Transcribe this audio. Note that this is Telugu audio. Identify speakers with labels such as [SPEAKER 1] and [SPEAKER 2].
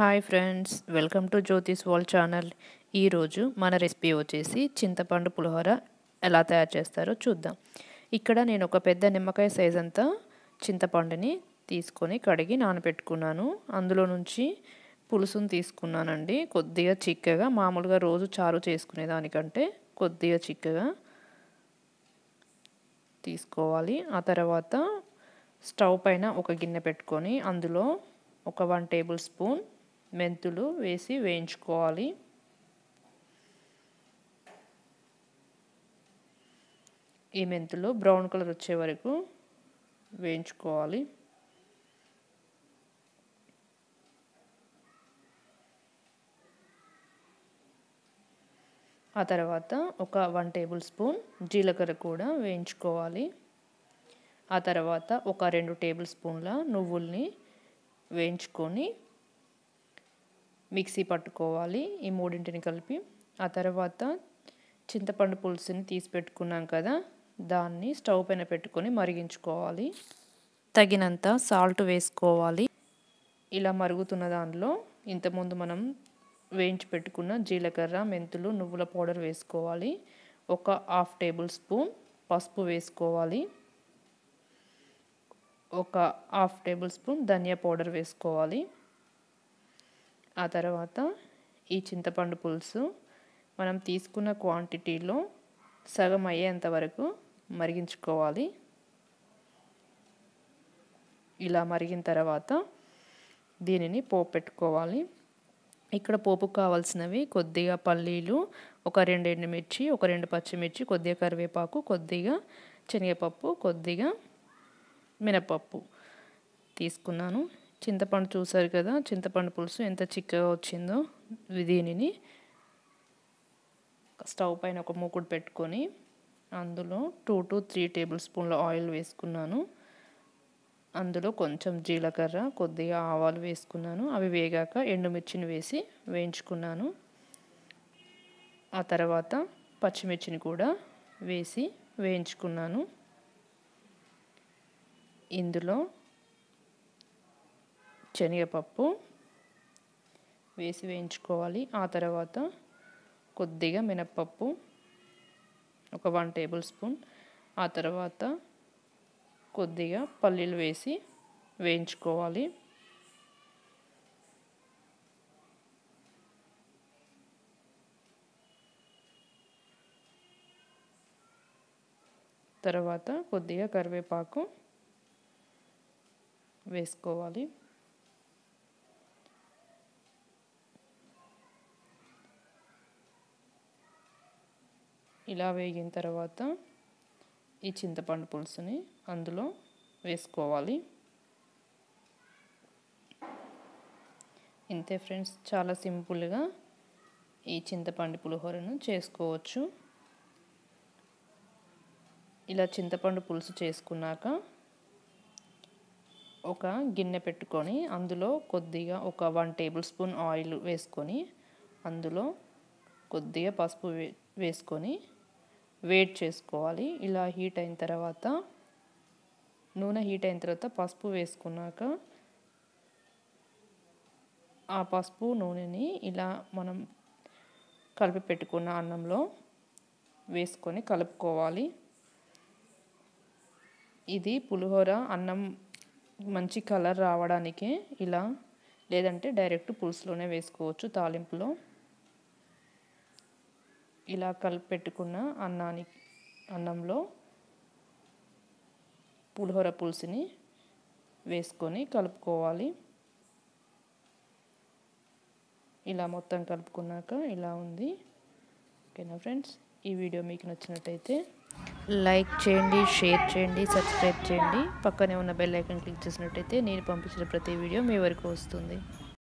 [SPEAKER 1] hi friends welcome to Jyothish wall channel ఈరోజు మన రెసిపీ వచ్చేసి చింతపండు పులిహోర ఎలా తయారు చేస్తారో చూద్దాం ఇక్కడ నేను ఒక పెద్ద నిమ్మకాయ సైజ్ అంతా చింతపండుని తీసుకొని కడిగి నానబెట్టుకున్నాను అందులో నుంచి పులుసును తీసుకున్నానండి కొద్దిగా చిక్కగా మామూలుగా రోజు చారు చేసుకునే దానికంటే కొద్దిగా చిక్కగా తీసుకోవాలి ఆ తర్వాత స్టవ్ పైన ఒక గిన్నె పెట్టుకొని అందులో ఒక వన్ టేబుల్ స్పూన్ మెంతులు వేసి వేయించుకోవాలి ఈ మెంతులు బ్రౌన్ కలర్ వచ్చే వరకు వేయించుకోవాలి ఆ తర్వాత ఒక వన్ టేబుల్ స్పూన్ జీలకర్ర కూడా వేయించుకోవాలి ఆ తర్వాత ఒక రెండు టేబుల్ స్పూన్ల నువ్వుల్ని వేయించుకొని మిక్సీ పట్టుకోవాలి ఈ మూడింటిని కలిపి ఆ తర్వాత చింతపండు పులుసుని తీసి పెట్టుకున్నాం కదా దాన్ని స్టవ్ పైన పెట్టుకొని మరిగించుకోవాలి తగినంత సాల్ట్ వేసుకోవాలి ఇలా మరుగుతున్న దానిలో ఇంతకుముందు మనం వేయించి పెట్టుకున్న జీలకర్ర మెంతులు నువ్వుల పౌడర్ వేసుకోవాలి ఒక హాఫ్ టేబుల్ స్పూన్ పసుపు వేసుకోవాలి ఒక హాఫ్ టేబుల్ స్పూన్ ధనియా పౌడర్ వేసుకోవాలి ఆ తర్వాత ఈ చింతపండు పులుసు మనం తీసుకున్న క్వాంటిటీలో సగం అయ్యేంత వరకు మరిగించుకోవాలి ఇలా మరిగిన తర్వాత దీనిని పోపు పెట్టుకోవాలి ఇక్కడ పోపుకు కావాల్సినవి కొద్దిగా పల్లీలు ఒక రెండు ఎండుమిర్చి ఒక రెండు పచ్చిమిర్చి కొద్దిగా కరివేపాకు కొద్దిగా శనగపప్పు కొద్దిగా మినపప్పు తీసుకున్నాను చింతపండు చూసారు కదా చింతపండు పులుసు ఎంత చిక్కగా వచ్చిందో దీనిని స్టవ్ పైన ఒక మూకుడు పెట్టుకొని అందులో టూ టు త్రీ టేబుల్ స్పూన్ల ఆయిల్ వేసుకున్నాను అందులో కొంచెం జీలకర్ర కొద్దిగా ఆవాలు వేసుకున్నాను అవి వేగాక ఎండుమిర్చిని వేసి వేయించుకున్నాను ఆ తర్వాత పచ్చిమిర్చిని కూడా వేసి వేయించుకున్నాను ఇందులో శనగపప్పు వేసి వేయించుకోవాలి ఆ తర్వాత కొద్దిగా మినప్పప్పు ఒక వన్ టేబుల్ స్పూన్ ఆ తర్వాత కొద్దిగా పల్లీలు వేసి వేయించుకోవాలి తర్వాత కొద్దిగా కరివేపాకు వేసుకోవాలి ఇలా వేగిన తర్వాత ఈ చింతపండు పులుసుని అందులో వేసుకోవాలి ఇంతే ఫ్రెండ్స్ చాలా సింపుల్గా ఈ చింతపండు పులిహోరను చేసుకోవచ్చు ఇలా చింతపండు పులుసు చేసుకున్నాక ఒక గిన్నె పెట్టుకొని అందులో కొద్దిగా ఒక వన్ టేబుల్ స్పూన్ ఆయిల్ వేసుకొని అందులో కొద్దిగా పసుపు వేసుకొని వేట్ చేసుకోవాలి ఇలా హీట్ అయిన తర్వాత నూనె హీట్ అయిన తర్వాత పసుపు వేసుకున్నాక ఆ పసుపు నూనెని ఇలా మనం కలిపి పెట్టుకున్న అన్నంలో వేసుకొని కలుపుకోవాలి ఇది పులిహోర అన్నం మంచి కలర్ రావడానికి ఇలా లేదంటే డైరెక్ట్ పులుసులోనే వేసుకోవచ్చు తాలింపులో ఇలా కలిపి పెట్టుకున్న అన్నానికి అన్నంలో పులిహోర పులుసుని వేసుకొని కలుపుకోవాలి ఇలా మొత్తం కలుపుకున్నాక ఇలా ఉంది ఓకేనా ఫ్రెండ్స్ ఈ వీడియో మీకు నచ్చినట్టయితే లైక్ చేయండి షేర్ చేయండి సబ్స్క్రైబ్ చేయండి పక్కనే ఉన్న బెల్ ఐకన్ క్లిక్ చేసినట్టయితే నేను పంపించిన ప్రతి వీడియో మీ వరకు వస్తుంది